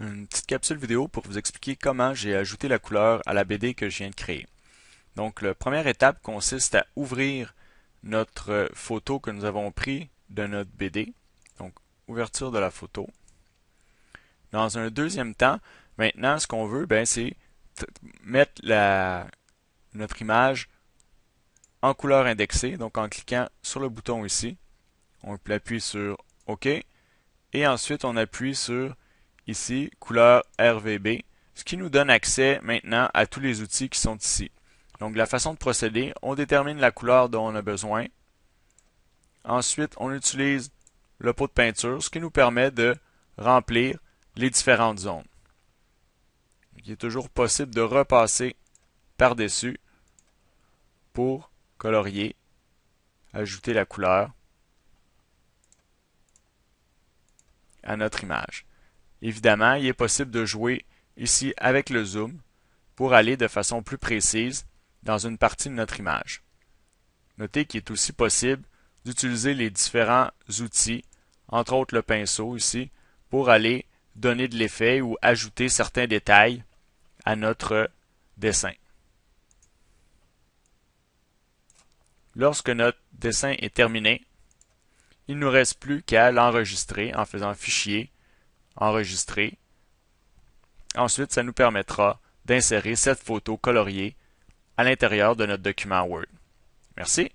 une petite capsule vidéo pour vous expliquer comment j'ai ajouté la couleur à la BD que je viens de créer. Donc la première étape consiste à ouvrir notre photo que nous avons pris de notre BD. Donc ouverture de la photo. Dans un deuxième temps, maintenant ce qu'on veut, ben, c'est mettre la, notre image en couleur indexée, donc en cliquant sur le bouton ici. On appuie sur OK et ensuite on appuie sur ici, couleur RVB, ce qui nous donne accès maintenant à tous les outils qui sont ici. Donc la façon de procéder, on détermine la couleur dont on a besoin. Ensuite, on utilise le pot de peinture, ce qui nous permet de remplir les différentes zones. Il est toujours possible de repasser par-dessus pour colorier, ajouter la couleur à notre image. Évidemment, il est possible de jouer ici avec le zoom pour aller de façon plus précise dans une partie de notre image. Notez qu'il est aussi possible d'utiliser les différents outils, entre autres le pinceau ici, pour aller donner de l'effet ou ajouter certains détails à notre dessin. Lorsque notre dessin est terminé, il ne nous reste plus qu'à l'enregistrer en faisant Fichier, Enregistrer. Ensuite, ça nous permettra d'insérer cette photo coloriée à l'intérieur de notre document Word. Merci.